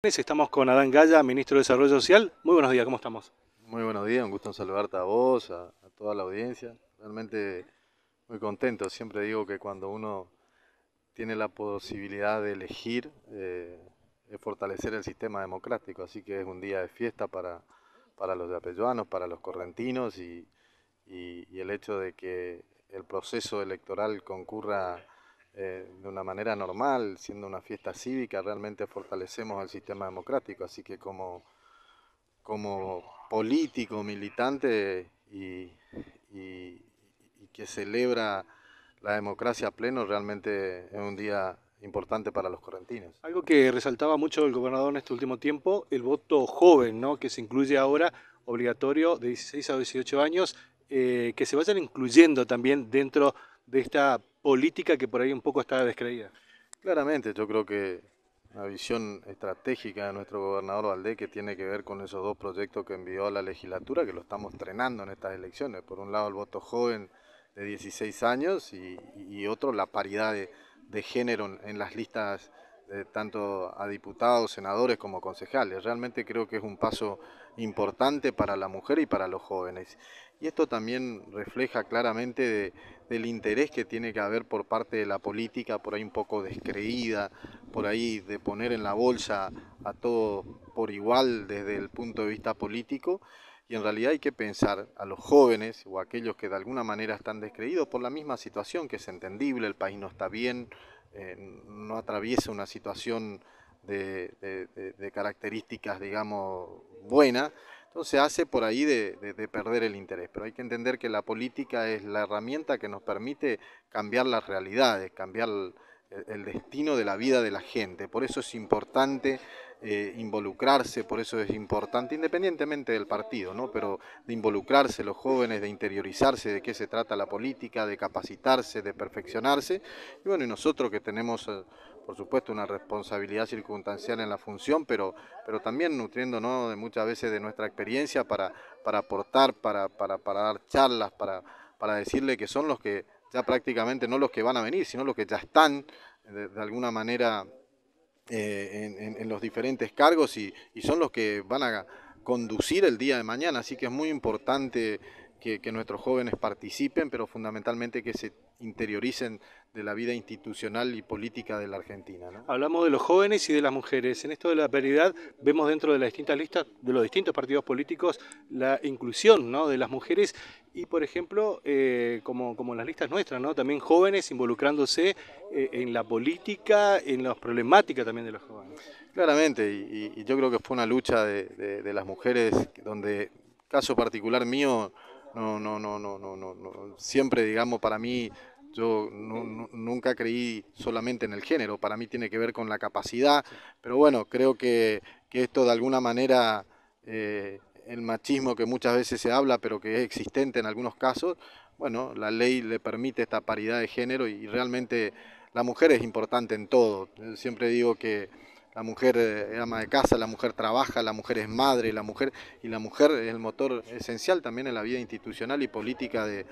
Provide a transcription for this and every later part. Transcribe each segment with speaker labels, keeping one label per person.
Speaker 1: Estamos con Adán Gaya, ministro de Desarrollo Social. Muy buenos días, ¿cómo estamos?
Speaker 2: Muy buenos días, un gusto saludarte a vos, a, toda la audiencia. Realmente muy contento. Siempre digo que cuando uno tiene la posibilidad de elegir, eh, es fortalecer el sistema democrático. Así que es un día de fiesta para, para los Apelluanos, para los correntinos y el hecho de que el proceso electoral concurra eh, de una manera normal, siendo una fiesta cívica, realmente fortalecemos el sistema democrático. Así que como, como político, militante y, que celebra la democracia a pleno, realmente es un día importante para los correntinos.
Speaker 1: Algo que resaltaba mucho el gobernador en este último tiempo, el voto joven, ¿no? que se incluye ahora obligatorio de 16 a 18 años, eh, que se vayan incluyendo también dentro de esta política que por ahí un poco está descreída? Claramente, yo creo que la visión estratégica
Speaker 2: de nuestro gobernador Valdés que tiene que ver con esos dos proyectos que envió a la legislatura, que lo estamos trenando en estas elecciones. Por un lado, el voto joven de 16 años y, otro, la paridad de, género en las listas tanto a diputados, senadores como concejales. Realmente creo que es un paso importante para la mujer y para los jóvenes. Y esto también refleja claramente de, del interés que tiene que haber por parte de la política, por ahí un poco descreída, por ahí de poner en la bolsa a todos por igual desde el punto de vista político. Y en realidad hay que pensar a los jóvenes o a aquellos que de alguna manera están descreídos por la misma situación, que es entendible, el país no está bien, eh, no atraviesa una situación de, características, digamos, buenas, entonces hace por ahí de, perder el interés. Pero hay que entender que la política es la herramienta que nos permite cambiar las realidades, cambiar el destino de la vida de la gente. Por eso es importante eh, involucrarse, por eso es importante, independientemente del partido, ¿no? pero de involucrarse los jóvenes, de interiorizarse de qué se trata la política, de capacitarse, de perfeccionarse. Y bueno, y nosotros que tenemos, eh, por supuesto, una responsabilidad circunstancial en la función, pero, pero también nutriéndonos de muchas veces de nuestra experiencia para, para aportar, para, para, dar charlas, para, para decirle que son los que ya prácticamente no los que van a venir, sino los que ya están de alguna manera eh, en, los diferentes cargos y, y, son los que van a conducir el día de mañana. Así que es muy importante que, nuestros jóvenes participen, pero fundamentalmente que se interioricen de la vida institucional y política de la Argentina.
Speaker 1: Hablamos de los jóvenes y de las mujeres. En esto de la paridad vemos dentro de las distintas listas de los distintos partidos políticos la inclusión de las mujeres y, por ejemplo, eh, como, como en las listas nuestras, ¿no? también jóvenes involucrándose eh, en la política, en las problemáticas también de los jóvenes. Claramente,
Speaker 2: y, yo creo que fue una lucha de las mujeres donde, caso particular mío, no, no, no, no, no, no, Siempre, digamos, para mí, yo nunca creí solamente en el género, para mí tiene que ver con la capacidad, pero bueno, creo que, esto de alguna manera, eh, el machismo que muchas veces se habla, pero que es existente en algunos casos, bueno, la ley le permite esta paridad de género y realmente la mujer es importante en todo. Siempre digo que la mujer es eh, ama de casa, la mujer trabaja, la mujer es madre, la mujer y la mujer es el motor esencial también en la vida institucional y política de,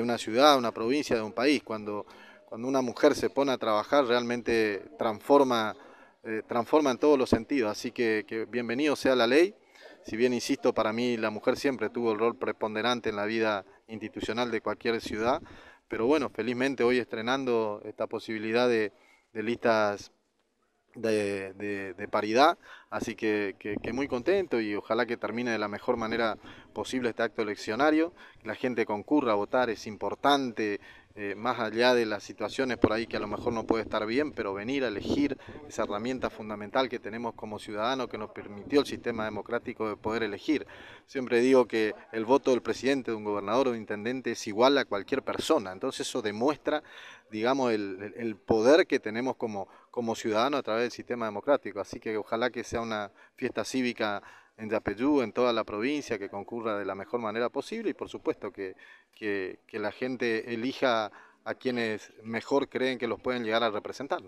Speaker 2: una ciudad, una provincia, de un país. Cuando, cuando una mujer se pone a trabajar realmente transforma, eh, transforma en todos los sentidos. Así que, bienvenido sea la ley. Si bien, insisto, para mí la mujer siempre tuvo el rol preponderante en la vida institucional de cualquier ciudad, pero bueno, felizmente hoy estrenando esta posibilidad de, de listas de, paridad, así que, que, que, muy contento y ojalá que termine de la mejor manera posible este acto eleccionario, la gente concurra a votar, es importante, eh, más allá de las situaciones por ahí que a lo mejor no puede estar bien, pero venir a elegir esa herramienta fundamental que tenemos como ciudadano que nos permitió el sistema democrático de poder elegir. Siempre digo que el voto del presidente, de un gobernador o un intendente es igual a cualquier persona, entonces eso demuestra, digamos, el, poder que tenemos como, como ciudadano a través del sistema democrático, así que ojalá que sea una fiesta cívica en Yapeyú, en toda la provincia, que concurra de la mejor manera posible y por supuesto que, que, la gente elija a quienes mejor creen que los pueden llegar a representar.